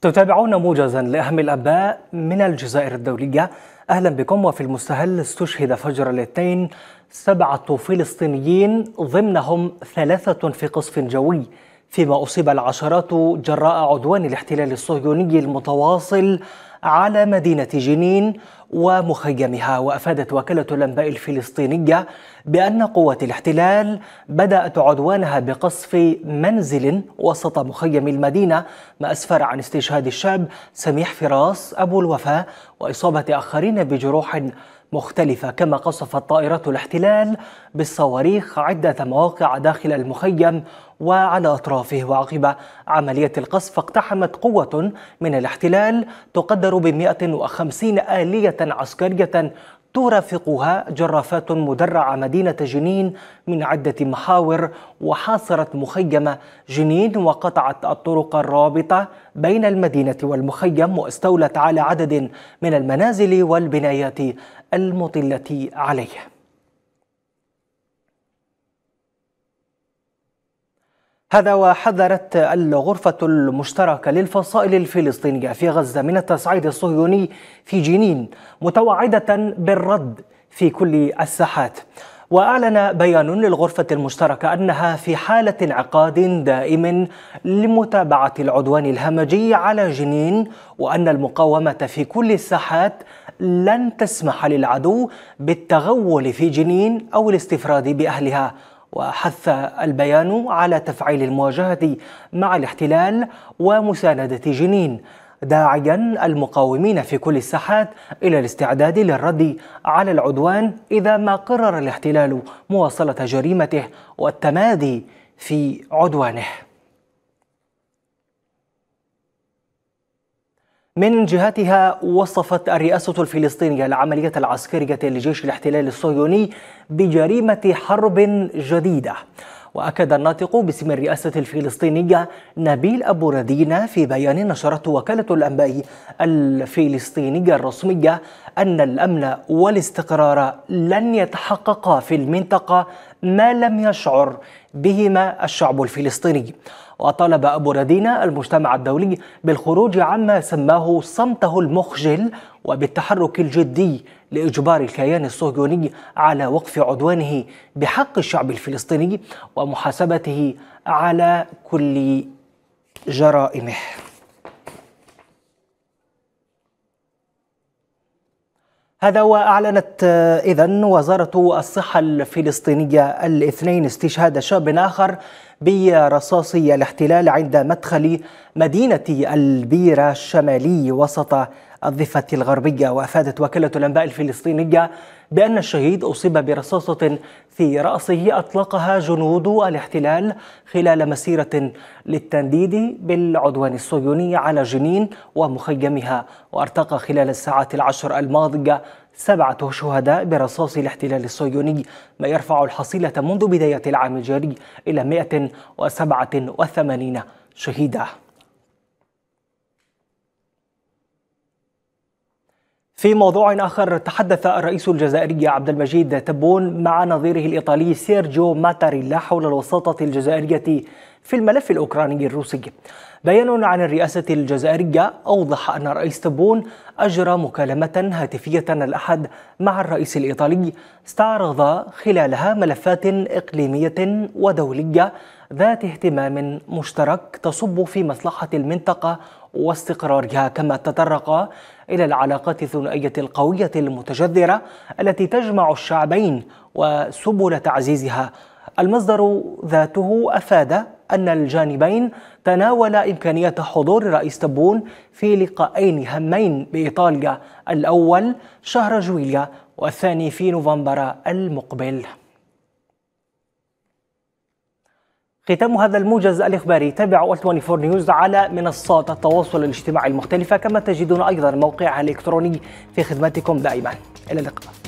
تتابعون موجزا لأهم الأباء من الجزائر الدولية أهلا بكم وفي المستهل استشهد فجر الاثنين سبعة فلسطينيين ضمنهم ثلاثة في قصف جوي فيما أصيب العشرات جراء عدوان الاحتلال الصهيوني المتواصل على مدينة جنين ومخيمها وافادت وكاله الانباء الفلسطينيه بان قوات الاحتلال بدات عدوانها بقصف منزل وسط مخيم المدينه ما اسفر عن استشهاد الشاب سميح فراس ابو الوفاه واصابه اخرين بجروح مختلفة كما قصفت طائرات الاحتلال بالصواريخ عدة مواقع داخل المخيم وعلى أطرافه وعقب عملية القصف اقتحمت قوة من الاحتلال تقدر ب 150 آلية عسكرية ترافقها جرافات مدرعة مدينة جنين من عدة محاور وحاصرت مخيم جنين وقطعت الطرق الرابطة بين المدينة والمخيم واستولت على عدد من المنازل والبنايات المطلة عليه هذا وحذرت الغرفة المشتركة للفصائل الفلسطينية في غزة من التصعيد الصهيوني في جنين متوعدة بالرد في كل الساحات وأعلن بيان للغرفة المشتركة أنها في حالة انعقاد دائم لمتابعة العدوان الهمجي على جنين وأن المقاومة في كل الساحات لن تسمح للعدو بالتغول في جنين أو الاستفراد بأهلها وحث البيان على تفعيل المواجهة مع الاحتلال ومساندة جنين داعيا المقاومين في كل الساحات إلى الاستعداد للرد على العدوان إذا ما قرر الاحتلال مواصلة جريمته والتمادي في عدوانه من جهتها وصفت الرئاسة الفلسطينية العملية العسكرية لجيش الاحتلال الصهيوني بجريمة حرب جديدة وأكد الناطق باسم الرئاسة الفلسطينية نبيل أبو ردينا في بيان نشرته وكالة الأنباء الفلسطينية الرسمية أن الأمن والاستقرار لن يتحققا في المنطقة ما لم يشعر بهما الشعب الفلسطيني وطالب أبو ردينا المجتمع الدولي بالخروج عما سماه صمته المخجل وبالتحرك الجدي لإجبار الكيان الصهيوني على وقف عدوانه بحق الشعب الفلسطيني ومحاسبته على كل جرائمه هذا وأعلنت آه، إذا وزارة الصحة الفلسطينية الاثنين استشهاد شاب آخر برصاص الاحتلال عند مدخل مدينة البيرة الشمالي وسط الضفة الغربية وأفادت وكالة الأنباء الفلسطينية بأن الشهيد أصيب برصاصة في رأسه أطلقها جنود الاحتلال خلال مسيرة للتنديد بالعدوان الصهيوني على جنين ومخيمها وارتقى خلال الساعات العشر الماضية سبعة شهداء برصاص الاحتلال الصهيوني ما يرفع الحصيلة منذ بداية العام الجاري إلى 187 شهيداً في موضوع آخر تحدث الرئيس الجزائري عبد المجيد تبون مع نظيره الإيطالي سيرجيو ماتاريلا حول الوساطة الجزائرية في الملف الأوكراني الروسي بيان عن الرئاسة الجزائرية أوضح أن الرئيس تبون أجرى مكالمة هاتفية الأحد مع الرئيس الإيطالي استعرض خلالها ملفات إقليمية ودولية ذات اهتمام مشترك تصب في مصلحة المنطقة واستقرارها كما تطرق إلى العلاقات الثنائية القوية المتجذرة التي تجمع الشعبين وسبل تعزيزها المصدر ذاته أفاد أن الجانبين تناولا إمكانية حضور رئيس تبون في لقاءين همين بإيطاليا الأول شهر جويلية والثاني في نوفمبر المقبل ختام هذا الموجز الإخباري تابعوا 24 نيوز على منصات التواصل الاجتماعي المختلفة كما تجدون أيضا موقعها الإلكتروني في خدمتكم دائما إلى اللقاء